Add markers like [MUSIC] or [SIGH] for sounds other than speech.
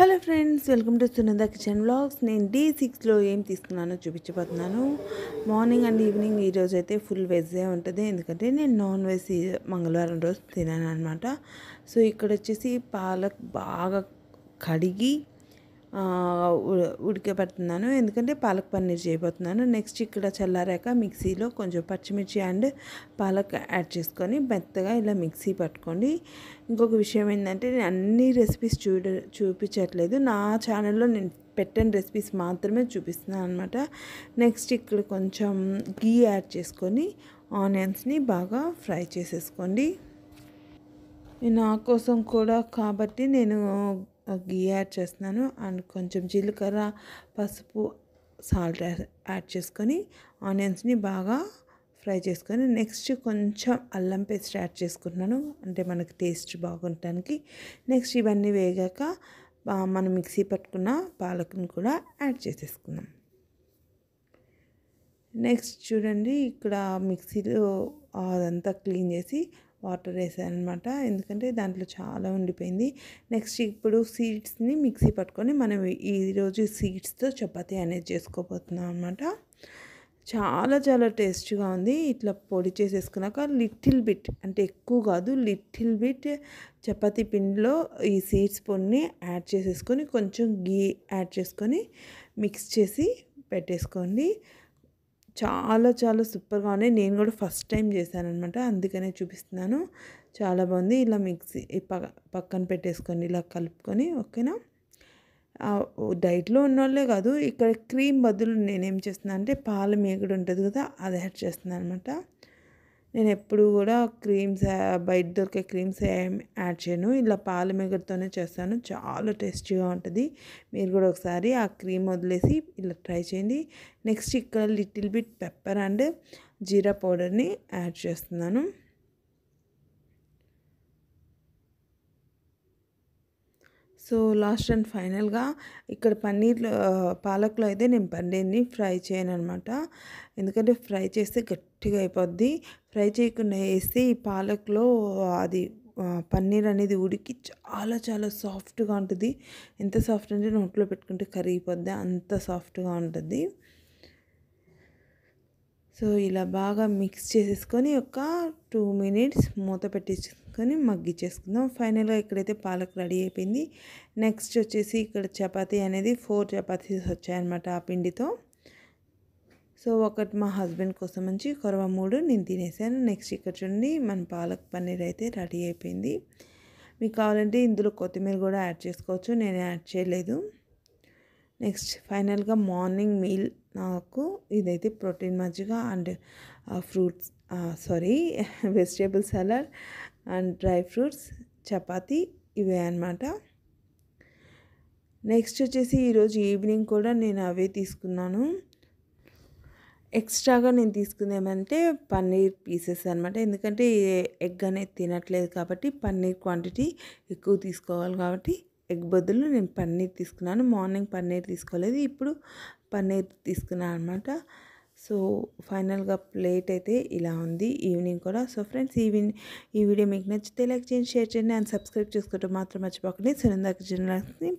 hello friends welcome to Sunanda kitchen blogs నేను day సిక్స్లో ఏం తీసుకున్నానో చూపించబోతున్నాను మార్నింగ్ అండ్ ఈవినింగ్ ఈరోజు అయితే ఫుల్ వెజ్జే ఉంటుంది ఎందుకంటే నేను నాన్ వెజ్ మంగళవారం రోజు తినాను అనమాట సో ఇక్కడ వచ్చేసి పాలక్ బాగా కడిగి ఉడకబెడుతున్నాను ఎందుకంటే పాలక్ పన్నీర్ చేయబోతున్నాను నెక్స్ట్ ఇక్కడ చల్లారాక మిక్సీలో కొంచెం పచ్చిమిర్చి అండ్ పాలక్ యాడ్ చేసుకొని మెత్తగా ఇలా మిక్సీ పట్టుకోండి ఇంకొక విషయం ఏంటంటే నేను అన్ని రెసిపీస్ చూడ చూపించట్లేదు నా ఛానల్లో నేను పెట్టని రెసిపీస్ మాత్రమే చూపిస్తున్నాను అనమాట నెక్స్ట్ ఇక్కడ కొంచెం గీ యాడ్ చేసుకొని ఆనియన్స్ని బాగా ఫ్రై చేసేసుకోండి నా కోసం కూడా కాబట్టి నేను గీ యాడ్ చేస్తున్నాను అండ్ కొంచెం జీలకర్ర పసుపు సాల్ట్ యాడ్ చేసుకొని ఆనియన్స్ని బాగా ఫ్రై చేసుకొని నెక్స్ట్ కొంచెం అల్లం పేస్ట్ యాడ్ చేసుకున్నాను అంటే మనకి టేస్ట్ బాగుండటానికి నెక్స్ట్ ఇవన్నీ వేగాక మనం మిక్సీ పట్టుకున్న పాలకుని కూడా యాడ్ చేసేసుకున్నాం నెక్స్ట్ చూడండి ఇక్కడ మిక్సీలో అదంతా క్లీన్ చేసి వాటర్ వేసాను అనమాట ఎందుకంటే దాంట్లో చాలా ఉండిపోయింది నెక్స్ట్ ఇప్పుడు సీడ్స్ని మిక్సీ పట్టుకొని మనం ఈరోజు సీడ్స్తో చపాతీ అనేది చేసుకోబోతున్నాం అనమాట చాలా చాలా టేస్ట్గా ఉంది ఇట్లా పొడి చేసేసుకున్నాక లిటిల్ బిట్ అంటే ఎక్కువ కాదు లిటిల్ బిట్ చపాతీ పిండిలో ఈ సీడ్స్ పొడిని యాడ్ చేసేసుకొని కొంచెం గీ యాడ్ చేసుకొని మిక్స్ చేసి పెట్టేసుకోండి చాలా చాలా సూపర్గా ఉన్నాయి నేను కూడా ఫస్ట్ టైం చేశానమాట అందుకనే చూపిస్తున్నాను చాలా బాగుంది ఇలా మిక్సీ పక్కన పెట్టేసుకొని ఇలా కలుపుకొని ఓకేనా డైట్లో ఉన్నోళ్ళే కాదు ఇక్కడ క్రీమ్ బదులు నేనేం చేస్తున్నాను అంటే పాల మేగుడు ఉంటుంది కదా అది యాడ్ చేస్తున్నాను అనమాట నేను ఎప్పుడు కూడా క్రీమ్స్ బయట దొరికే క్రీమ్స్ ఏం యాడ్ చేయను ఇలా పాల మెగడుతోనే చేస్తాను చాలా టేస్టీగా ఉంటుంది మీరు కూడా ఒకసారి ఆ క్రీమ్ వదిలేసి ఇలా ట్రై చేయండి నెక్స్ట్ ఇక్కడ little bit pepper and jeera పౌడర్ని యాడ్ చేస్తున్నాను సో లాస్ట్ అండ్ ఫైనల్గా ఇక్కడ పన్నీర్లో పాలక్లో అయితే నేను పన్నీర్ని ఫ్రై చేయను అనమాట ఎందుకంటే ఫ్రై చేస్తే గట్టిగా అయిపోద్ది ఫ్రై చేయకుండా వేస్తే ఈ పాలక్లో అది పన్నీర్ అనేది ఉడికి చాలా చాలా సాఫ్ట్గా ఉంటుంది ఎంత సాఫ్ట్ అంటే నోట్లో పెట్టుకుంటే కరిగిపోద్ది అంత సాఫ్ట్గా ఉంటుంది సో ఇలా బాగా మిక్స్ చేసేసుకొని ఒక టూ మినిట్స్ మూత పెట్టేసుకొని మగ్గిచ్చేసుకుందాం ఫైనల్గా ఇక్కడైతే పాలక్ రెడీ అయిపోయింది నెక్స్ట్ వచ్చేసి ఇక్కడ చపాతీ అనేది ఫోర్ చపాతీస్ వచ్చాయన్నమాట ఆ పిండితో సో ఒకటి మా హస్బెండ్ కోసం నుంచి కొరవ మూడు నేను తినేసాను నెక్స్ట్ ఇక్కడ చూడండి మన పాలక్ పన్నీర్ అయితే రెడీ అయిపోయింది మీకు కావాలంటే ఇందులో కొత్తిమీర కూడా యాడ్ చేసుకోవచ్చు నేను యాడ్ చేయలేదు నెక్స్ట్ ఫైనల్గా మార్నింగ్ మీల్ నాకు ఇదైతే ప్రోటీన్ మజ్జిగ and fruits sorry [LAUGHS] vegetable salad and dry fruits chapati ఇవే అనమాట నెక్స్ట్ వచ్చేసి ఈరోజు ఈవినింగ్ కూడా నేను అవే తీసుకున్నాను ఎక్స్ట్రాగా నేను తీసుకుందేమంటే పన్నీర్ పీసెస్ అనమాట ఎందుకంటే ఎగ్ అనేది తినట్లేదు కాబట్టి పన్నీర్ క్వాంటిటీ ఎక్కువ తీసుకోవాలి కాబట్టి ఎగ్ బదులు నేను పన్నీర్ తీసుకున్నాను మార్నింగ్ పన్నీర్ తీసుకోలేదు ఇప్పుడు పన్నీర్ తీసుకున్నాను అనమాట సో ఫైనల్గా ప్లేట్ అయితే ఇలా ఉంది ఈవినింగ్ కూడా సో ఫ్రెండ్స్ ఈవినింగ్ ఈ వీడియో మీకు నచ్చితే లైక్ చేయండి షేర్ చేయండి అండ్ సబ్స్క్రైబ్ చేసుకోవటం మాత్రం మర్చిపోకండి సునందాకి జనరల్స్ని